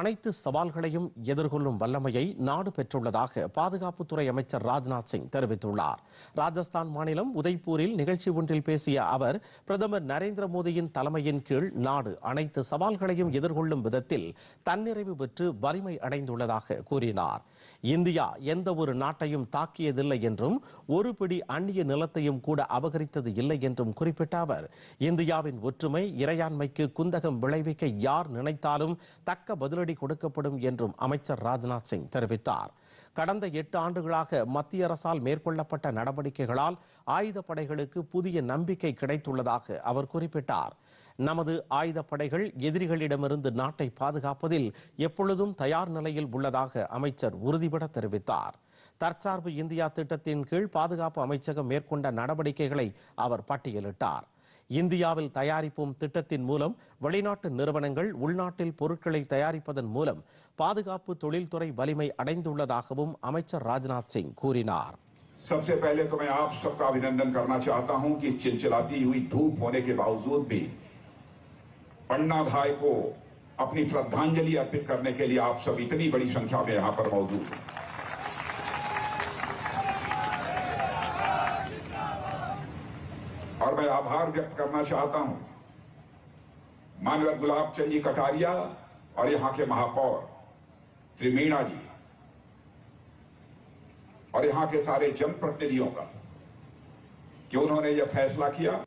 அனைத்து சவால்களையும் எதிர்கொள்ளும் வல்லமையை நாடு பெற்றுள்ளதாக பாதுகாப்புத்துறை அமைச்சர் ராஜ்நாத் சிங் தெரிவித்துள்ளார் ராஜஸ்தான் மாநிலம் உதய்பூரில் நிகழ்ச்சி ஒன்றில் பேசிய அவர் பிரதமர் நரேந்திர மோடியின் தலைமையின் கீழ் நாடு அனைத்து சவால்களையும் எதிர்கொள்ளும் விதத்தில் தன்னிறைவு பெற்று வலிமை அடைந்துள்ளதாக கூறினார் இந்தியா எந்த ஒரு நாட்டையும் தாக்கியதில்லை என்றும் ஒரு பிடி அந்நிய நிலத்தையும் கூட அபகரித்தது இல்லை என்றும் குறிப்பிட்ட அவர் இந்தியாவின் ஒற்றுமை இறையாண்மைக்கு குந்தகம் விளைவிக்க யார் நினைத்தாலும் தக்க பதில் பதிலடி கொடுக்கப்படும் என்றும் அமைச்சர் ராஜ்நாத் சிங் தெரிவித்தார் கடந்த எட்டு ஆண்டுகளாக மத்திய அரசால் மேற்கொள்ளப்பட்ட நடவடிக்கைகளால் ஆயுதப்படைகளுக்கு புதிய நம்பிக்கை கிடைத்துள்ளதாக அவர் குறிப்பிட்டார் நமது ஆயுதப்படைகள் எதிரிகளிடமிருந்து நாட்டை பாதுகாப்பதில் எப்பொழுதும் தயார் நிலையில் உள்ளதாக அமைச்சர் உறுதிபட தெரிவித்தார் தற்சார்பு இந்தியா திட்டத்தின் கீழ் பாதுகாப்பு அமைச்சகம் மேற்கொண்ட நடவடிக்கைகளை அவர் பட்டியலிட்டார் இந்தியாவில் தயாரிப்போம் திட்டத்தின் மூலம் வெளிநாட்டு நிர்மாணங்கள் உள்நாட்டில் பொருட்களை தயாரிப்பதன் மூலம் பாதுகாப்புத் தொழில் துறை வலிமை அடைந்துள்ளதாக அமைச்சர் ராஜநாத் சிங் கூறினார். सबसे पहले तो मैं आप सबका अभिनंदन करना चाहता हूं कि झिलमिलाती हुई धूप होने के बावजूद भी पन्ना भाई को अपनी श्रद्धांजलि अर्पित करने के लिए आप सब इतनी बड़ी संख्या में यहां पर मौजूद हैं। मैं आभार व्यक्त करना चाहता हूं मानव गुलाब चंद जी कटारिया और यहां के महापौर त्रिवीणा जी और यहां के सारे जनप्रतिनिधियों का कि उन्होंने यह फैसला किया